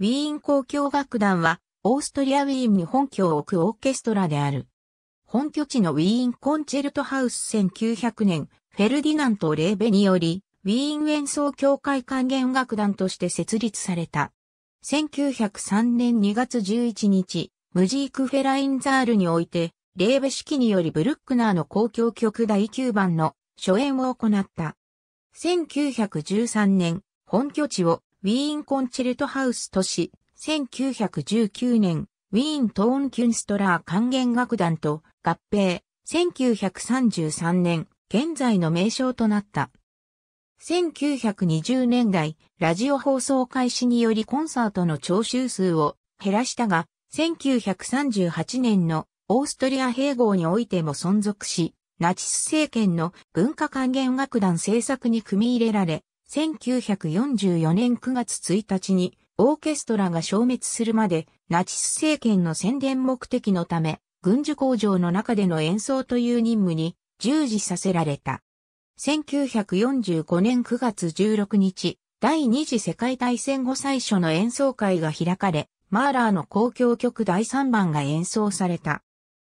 ウィーン交響楽団は、オーストリア・ウィーンに本拠を置くオーケストラである。本拠地のウィーンコンチェルトハウス1900年、フェルディナント・レーベにより、ウィーン演奏協会管弦楽団として設立された。1903年2月11日、ムジーク・フェラインザールにおいて、レーベ式によりブルックナーの公共曲第9番の初演を行った。1913年、本拠地をウィーンコンチェルトハウス都市、1919年、ウィーントーンキュンストラー管弦楽団と合併、1933年、現在の名称となった。1920年代、ラジオ放送開始によりコンサートの聴衆数を減らしたが、1938年のオーストリア併合においても存続し、ナチス政権の文化還元楽団政策に組み入れられ、1944年9月1日にオーケストラが消滅するまでナチス政権の宣伝目的のため軍需工場の中での演奏という任務に従事させられた。1945年9月16日、第二次世界大戦後最初の演奏会が開かれ、マーラーの公共曲第3番が演奏された。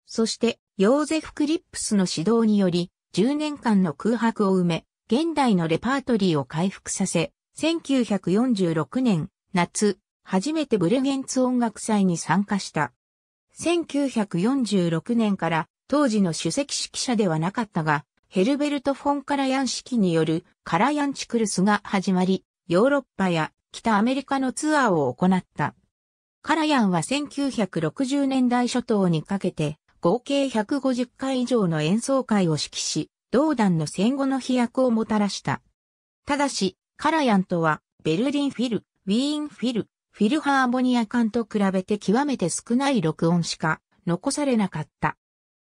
そして、ヨーゼフ・クリップスの指導により、10年間の空白を埋め、現代のレパートリーを回復させ、1946年夏、初めてブレゲンツ音楽祭に参加した。1946年から当時の首席指揮者ではなかったが、ヘルベルト・フォン・カラヤン式によるカラヤンチクルスが始まり、ヨーロッパや北アメリカのツアーを行った。カラヤンは1960年代初頭にかけて合計150回以上の演奏会を指揮し、同団の戦後の飛躍をもたらした。ただし、カラヤンとは、ベルリンフィル、ウィーンフィル、フィルハーモニア艦と比べて極めて少ない録音しか残されなかった。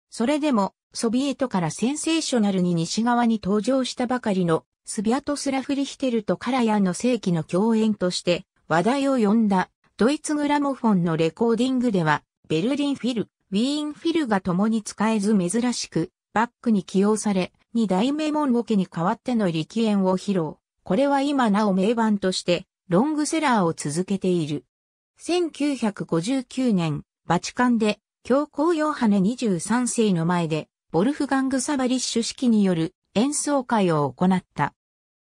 それでも、ソビエトからセンセーショナルに西側に登場したばかりのスビアトスラフリヒテルとカラヤンの世紀の共演として話題を呼んだドイツグラモフォンのレコーディングではベルリンフィル、ウィーンフィルが共に使えず珍しくバックに起用され、二代目モンゴケに代わっての力演を披露。これは今なお名盤としてロングセラーを続けている。1959年、バチカンで教皇ヨハネ23世の前で、ボルフガング・サバリッシュ式による演奏会を行った。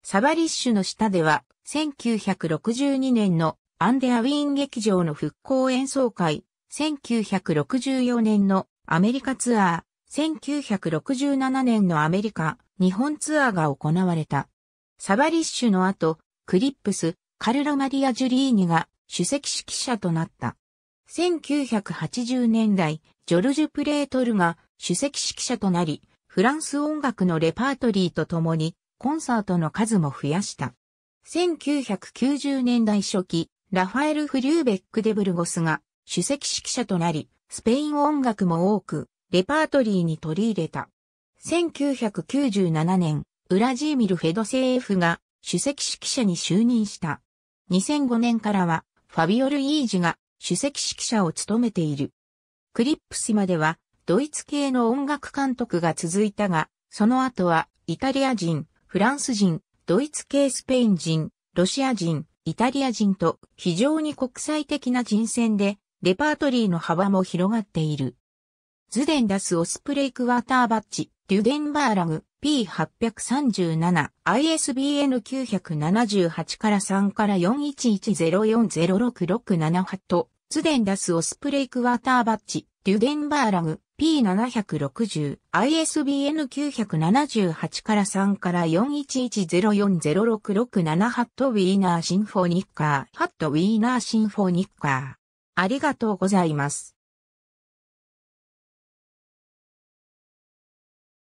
サバリッシュの下では、1962年のアンデアウィーン劇場の復興演奏会、1964年のアメリカツアー、1967年のアメリカ、日本ツアーが行われた。サバリッシュの後、クリップス、カルロ・マリア・ジュリーニが主席指揮者となった。1980年代、ジョルジュ・プレートルが主席指揮者となり、フランス音楽のレパートリーとともに、コンサートの数も増やした。1990年代初期、ラファエル・フリューベック・デブルゴスが主席指揮者となり、スペイン音楽も多くレパートリーに取り入れた。1997年、ウラジーミル・フェド政府が首席指揮者に就任した。2005年からは、ファビオル・イージが首席指揮者を務めている。クリップスまでは、ドイツ系の音楽監督が続いたが、その後は、イタリア人、フランス人、ドイツ系スペイン人、ロシア人、イタリア人と非常に国際的な人選で、レパートリーの幅も広がっている。ズデンダスオスプレイクワーターバッジ、デュデンバーラグ、P837、ISBN 978から3から4 1 1 0 4 0 6 6ハッと、ズデンダスオスプレイクワーターバッジ、デュデンバーラグ、P760、ISBN 978から3から4110406667ハットウィーナーシンフォニッカー、ハットウィーナーシンフォニッカー。ありがとうございます。